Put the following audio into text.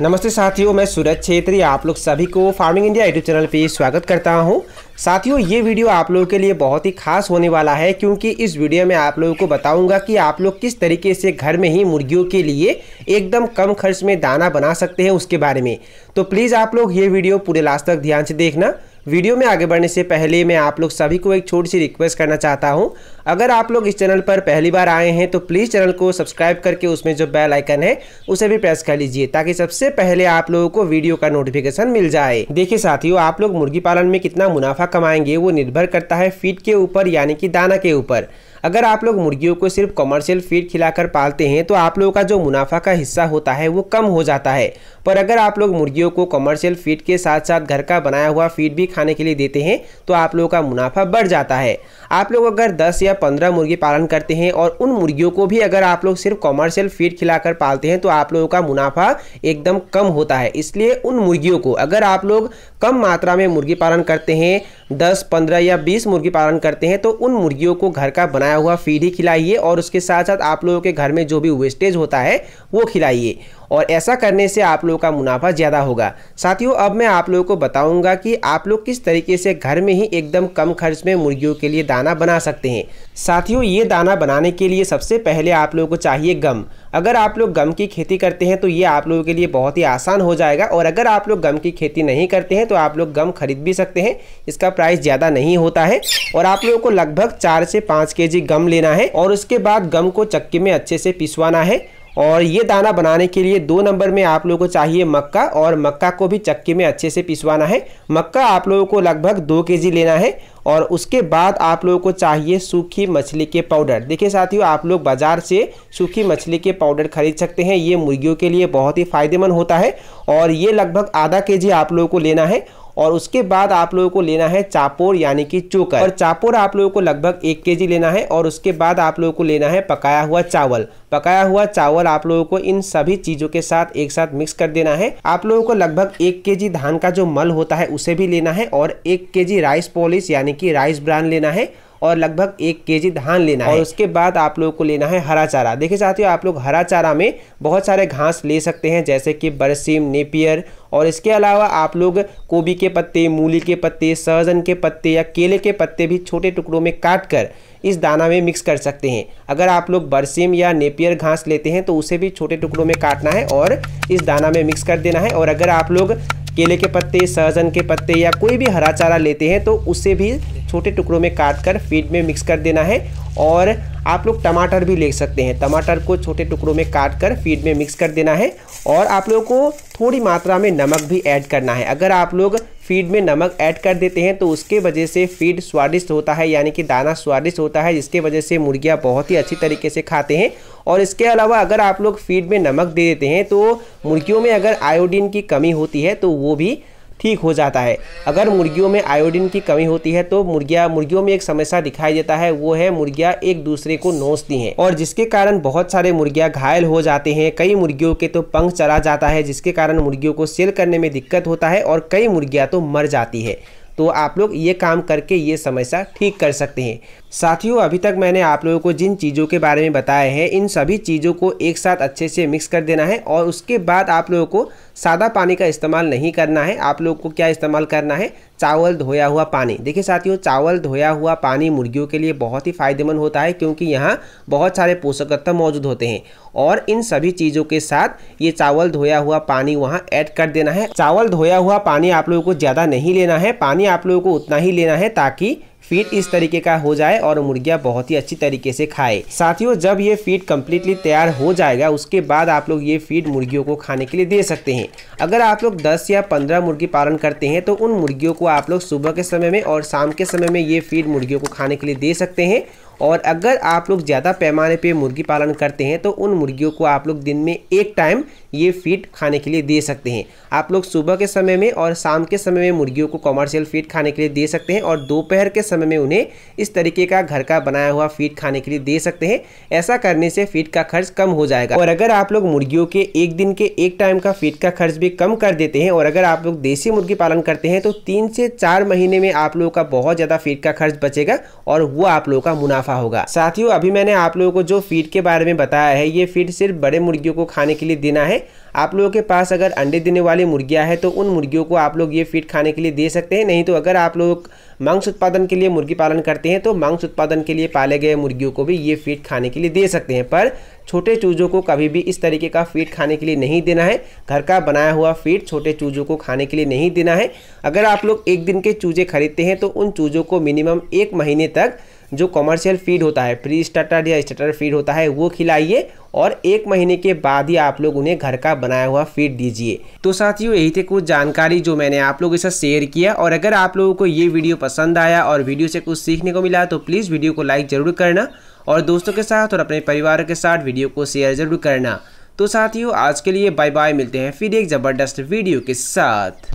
नमस्ते साथियों मैं सूरज छेत्री आप लोग सभी को फार्मिंग इंडिया यूट्यूब चैनल पे स्वागत करता हूं साथियों ये वीडियो आप लोगों के लिए बहुत ही खास होने वाला है क्योंकि इस वीडियो में आप लोगों को बताऊंगा कि आप लोग किस तरीके से घर में ही मुर्गियों के लिए एकदम कम खर्च में दाना बना सकते हैं उसके बारे में तो प्लीज़ आप लोग ये वीडियो पूरे लास्ट तक ध्यान से देखना वीडियो में आगे बढ़ने से पहले मैं आप लोग सभी को एक छोटी सी रिक्वेस्ट करना चाहता हूँ अगर आप लोग इस चैनल पर पहली बार आए हैं तो प्लीज़ चैनल को सब्सक्राइब करके उसमें जो बेल आइकन है उसे भी प्रेस कर लीजिए ताकि सबसे पहले आप लोगों को वीडियो का नोटिफिकेशन मिल जाए देखिए साथियों आप लोग मुर्गी पालन में कितना मुनाफा कमाएंगे वो निर्भर करता है फीट के ऊपर यानी कि दाना के ऊपर अगर आप लोग मुर्गियों को सिर्फ कॉमर्शियल फीड खिलाकर पालते हैं तो आप लोगों का जो मुनाफा का हिस्सा होता है वो कम हो जाता है पर अगर आप लोग मुर्गियों को कॉमर्शियल फीड के साथ साथ घर का बनाया हुआ फीड भी खाने के लिए देते हैं तो आप लोगों का मुनाफा बढ़ जाता है आप लोग अगर 10 या 15 मुर्गी पालन करते हैं और उन मुर्गियों को भी अगर आप लोग सिर्फ कॉमर्शियल फीड खिलाकर पालते हैं तो आप लोगों का मुनाफा एकदम कम होता है इसलिए उन मुर्गियों को अगर आप लोग कम मात्रा में मुर्गी पालन करते हैं दस पंद्रह या बीस मुर्गी पालन करते हैं तो उन मुर्गियों को घर का बनाया हुआ फीड ही खिलाइए और उसके साथ साथ आप लोगों के घर में जो भी वेस्टेज होता है वो खिलाइए और ऐसा करने से आप लोगों का मुनाफा ज़्यादा होगा साथियों अब मैं आप लोगों को बताऊंगा कि आप लोग किस तरीके से घर में ही एकदम कम खर्च में मुर्गियों के लिए दाना बना सकते हैं साथियों ये दाना बनाने के लिए सबसे पहले आप लोगों को चाहिए गम अगर आप लोग गम की खेती करते हैं तो ये आप लोगों के लिए बहुत ही आसान हो जाएगा और अगर आप लोग गम की खेती नहीं करते हैं तो आप लोग गम खरीद भी सकते हैं इसका प्राइस ज़्यादा नहीं होता है और आप लोगों को लगभग चार से पाँच के गम लेना है और उसके बाद गम को चक्की में अच्छे से पिसवाना है और ये दाना बनाने के लिए दो नंबर में आप लोगों को चाहिए मक्का और मक्का को भी चक्की में अच्छे से पिसवाना है मक्का आप लोगों को लगभग दो के लेना है और उसके बाद आप लोगों को चाहिए सूखी मछली के पाउडर देखिए साथियों आप लोग बाज़ार से सूखी मछली के पाउडर खरीद सकते हैं ये मुर्गियों के लिए बहुत ही फ़ायदेमंद होता है और ये लगभग आधा के आप लोगों को लेना है और उसके बाद आप लोगों को लेना है चापोर यानी कि चोकर और चापोर आप लोगों को लगभग एक के लेना है और उसके बाद आप लोगों को लेना है पकाया हुआ चावल पकाया हुआ चावल आप लोगों को इन सभी चीजों के साथ एक साथ मिक्स कर देना है आप लोगों को लगभग एक के धान का जो मल होता है उसे भी लेना है और एक के राइस पॉलिश यानी कि राइस ब्रांड लेना है और लगभग एक के धान लेना है और उसके बाद आप लोगों को लेना है हरा चारा देखिए साथियों आप लोग हरा चारा में बहुत सारे घास ले सकते हैं जैसे कि बरसीम नेपियर और इसके अलावा आप लोग गोभी के पत्ते मूली के पत्ते सहजन के पत्ते या केले के पत्ते भी छोटे टुकड़ों में काट कर इस दाना में मिक्स कर सकते हैं अगर आप लोग बरसीम या नेपियर घास लेते हैं तो उसे भी छोटे टुकड़ों में काटना है और इस दाना में मिक्स कर देना है और अगर आप लोग केले के पत्ते सहजन के पत्ते या कोई भी हरा चारा लेते हैं तो उसे भी छोटे टुकड़ों में काट कर फीड में मिक्स कर देना है और आप लोग टमाटर भी ले सकते हैं टमाटर को छोटे टुकड़ों में काट कर फीड में मिक्स कर देना है और आप लोगों को थोड़ी मात्रा में नमक भी ऐड करना है अगर आप लोग फीड में नमक ऐड कर देते हैं तो उसके वजह से फीड स्वादिष्ट होता है यानी कि दाना स्वादिष्ट होता है जिसके वजह से मुर्गियाँ बहुत ही अच्छी तरीके से खाते हैं और इसके अलावा अगर आप लोग फीड में नमक दे देते हैं तो मुर्गियों में अगर आयोडीन की कमी होती है तो वो भी ठीक हो जाता है अगर मुर्गियों में आयोडीन की कमी होती है तो मुर्गिया मुर्गियों में एक समस्या दिखाई देता है वो है मुर्गियाँ एक दूसरे को नोचती हैं और जिसके कारण बहुत सारे मुर्गियाँ घायल हो जाते हैं कई मुर्गियों के तो पंख चला जाता है जिसके कारण मुर्गियों को सेल करने में दिक्कत होता है और कई मुर्गियाँ तो मर जाती है तो आप लोग ये काम करके ये समस्या ठीक कर सकते हैं साथियों अभी तक मैंने आप लोगों को जिन चीज़ों के बारे में बताया है इन सभी चीज़ों को एक साथ अच्छे से मिक्स कर देना है और उसके बाद आप लोगों को सादा पानी का इस्तेमाल नहीं करना है आप लोगों को क्या इस्तेमाल करना है चावल धोया हुआ पानी देखिए साथियों चावल धोया हुआ पानी मुर्गियों के लिए बहुत ही फायदेमंद होता है क्योंकि यहाँ बहुत सारे पोषक तत्व मौजूद होते हैं और इन सभी चीज़ों के साथ ये चावल धोया हुआ पानी वहाँ ऐड कर देना है चावल धोया हुआ पानी आप लोगों को ज़्यादा नहीं लेना है पानी आप लोगों को उतना ही लेना है ताकि फीड इस तरीके का हो जाए और मुर्गियाँ बहुत ही अच्छी तरीके से खाए साथियों जब ये फीड कम्प्लीटली तैयार हो जाएगा उसके बाद आप लोग ये फीड मुर्गियों को खाने के लिए दे सकते हैं अगर आप लोग 10 या 15 मुर्गी पालन करते हैं तो उन मुर्गियों को आप लोग सुबह के समय में और शाम के समय में ये फीड मुर्गियों को खाने के लिए दे सकते हैं और अगर आप लोग ज़्यादा पैमाने पे मुर्गी पालन करते हैं तो उन मुर्गियों को आप लोग दिन में एक टाइम ये फीड खाने के लिए दे सकते हैं आप लोग सुबह के समय में और शाम के समय में मुर्गियों को कॉमर्शियल फीड खाने के लिए दे सकते हैं और दोपहर के समय में उन्हें इस तरीके का घर का बनाया हुआ फीड खाने के लिए दे सकते हैं ऐसा करने से फीड का खर्च कम हो जाएगा और अगर आप लोग मुर्गियों के एक दिन के एक टाइम का फीड का खर्च भी कम कर देते हैं और अगर आप लोग देसी मुर्गी पालन करते हैं तो तीन से चार महीने में आप लोगों का बहुत ज़्यादा फीड का खर्च बचेगा और वो आप लोगों का मुनाफा होगा साथियों अभी मैंने आप लोगों को जो फीड के बारे में बताया है ये फीड सिर्फ बड़े मुर्गियों को खाने के लिए देना है आप लोगों के पास अगर अंडे देने वाली मुर्गियाँ हैं तो उन मुर्गियों को आप लोग ये फीड खाने के लिए दे सकते हैं नहीं तो अगर आप लोग मांस उत्पादन के लिए मुर्गी पालन करते हैं तो मांस उत्पादन के लिए पाले गए मुर्गियों को भी ये फीड खाने के लिए दे सकते हैं पर छोटे चूजों को कभी भी इस तरीके का फीड खाने के लिए नहीं देना है घर का बनाया हुआ फीड छोटे चूजों को खाने के लिए नहीं देना है अगर आप लोग एक दिन के चूजे खरीदते हैं तो उन चूजों को मिनिमम एक महीने तक जो कॉमर्शियल फीड होता है प्री स्टार्टर या स्टार्टर फीड होता है वो खिलाइए और एक महीने के बाद ही आप लोग उन्हें घर का बनाया हुआ फीड दीजिए तो साथियों यही थे कुछ जानकारी जो मैंने आप लोगों के साथ शेयर किया और अगर आप लोगों को ये वीडियो पसंद आया और वीडियो से कुछ सीखने को मिला तो प्लीज़ वीडियो को लाइक ज़रूर करना और दोस्तों के साथ और अपने परिवार के साथ वीडियो को शेयर ज़रूर करना तो साथियों आज के लिए बाय बाय मिलते हैं फिर एक ज़बरदस्त वीडियो के साथ